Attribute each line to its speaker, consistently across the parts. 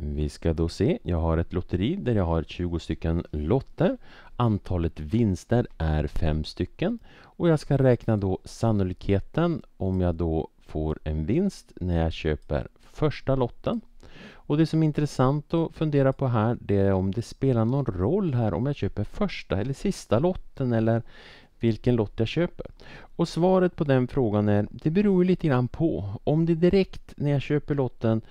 Speaker 1: Vi ska då se. Jag har ett lotteri där jag har 20 stycken lotter. Antalet vinster är 5 stycken. Och jag ska räkna då sannolikheten om jag då får en vinst när jag köper första lotten. Och det som är intressant att fundera på här det är om det spelar någon roll här om jag köper första eller sista lotten eller vilken lott jag köper. Och svaret på den frågan är det beror lite grann på. Om det direkt när jag köper lotten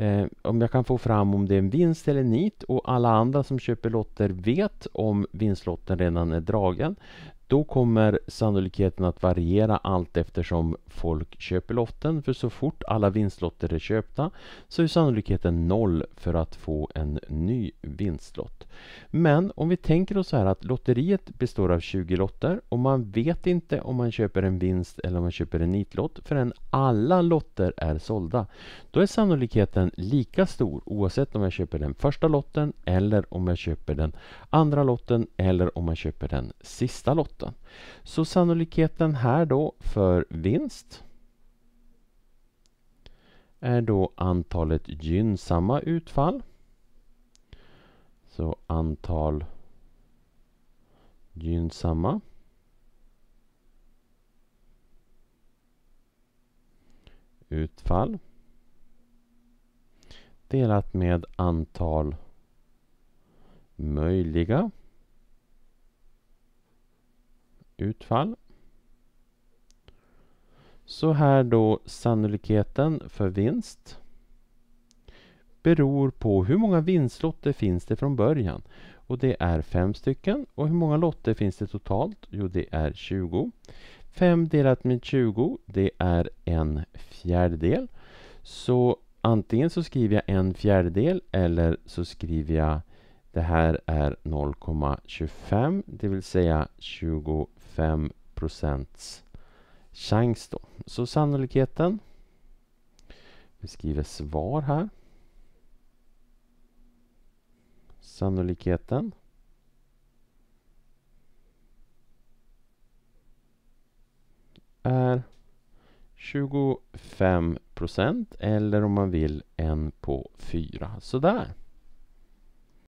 Speaker 1: Eh, om jag kan få fram om det är en vinst eller nit och alla andra som köper lotter vet om vinstlotten redan är dragen då kommer sannolikheten att variera allt eftersom folk köper lotten för så fort alla vinstlotter är köpta så är sannolikheten noll för att få en ny vinstlott. Men om vi tänker oss så här att lotteriet består av 20 lotter och man vet inte om man köper en vinst eller om man köper en nitlott förrän alla lotter är sålda. Då är sannolikheten lika stor oavsett om jag köper den första lotten eller om jag köper den andra lotten eller om jag köper den sista lotten. 8. Så sannolikheten här då för vinst är då antalet gynnsamma utfall. Så antal gynnsamma utfall delat med antal möjliga utfall. Så här då sannolikheten för vinst beror på hur många vinstlotter finns det från början. Och det är fem stycken. Och hur många lotter finns det totalt? Jo, det är 20. 5 delat med 20, det är en fjärdedel. Så antingen så skriver jag en fjärdedel eller så skriver jag det här är 0,25 det vill säga 25 procents chans då. Så sannolikheten. Vi skriver svar här. Sannolikheten. är 25 procent eller om man vill en på fyra Sådär.